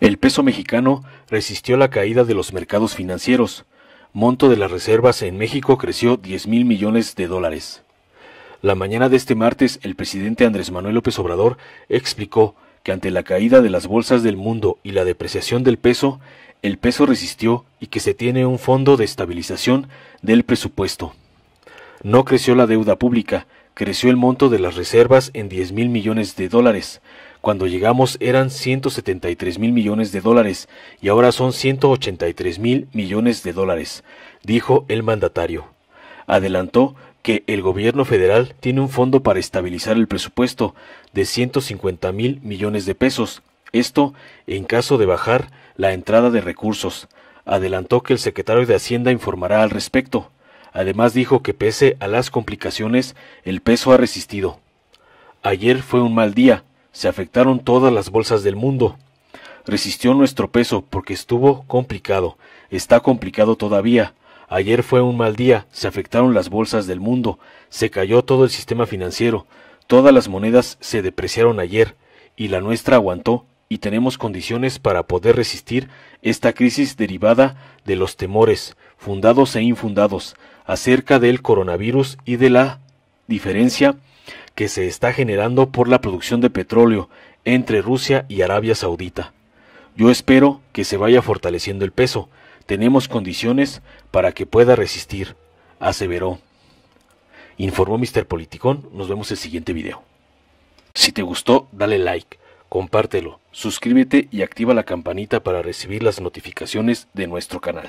El peso mexicano resistió la caída de los mercados financieros. Monto de las reservas en México creció 10 mil millones de dólares. La mañana de este martes, el presidente Andrés Manuel López Obrador explicó que ante la caída de las bolsas del mundo y la depreciación del peso, el peso resistió y que se tiene un fondo de estabilización del presupuesto. No creció la deuda pública, creció el monto de las reservas en 10 mil millones de dólares, cuando llegamos eran 173 mil millones de dólares y ahora son 183 mil millones de dólares, dijo el mandatario. Adelantó que el gobierno federal tiene un fondo para estabilizar el presupuesto de 150 mil millones de pesos, esto en caso de bajar la entrada de recursos. Adelantó que el secretario de Hacienda informará al respecto. Además dijo que pese a las complicaciones, el peso ha resistido. Ayer fue un mal día, se afectaron todas las bolsas del mundo. Resistió nuestro peso porque estuvo complicado. Está complicado todavía. Ayer fue un mal día, se afectaron las bolsas del mundo, se cayó todo el sistema financiero, todas las monedas se depreciaron ayer, y la nuestra aguantó, y tenemos condiciones para poder resistir esta crisis derivada de los temores, fundados e infundados, acerca del coronavirus y de la diferencia que se está generando por la producción de petróleo entre Rusia y Arabia Saudita. Yo espero que se vaya fortaleciendo el peso. Tenemos condiciones para que pueda resistir, aseveró. Informó Mr. Politicón. Nos vemos el siguiente video. Si te gustó, dale like, compártelo, suscríbete y activa la campanita para recibir las notificaciones de nuestro canal.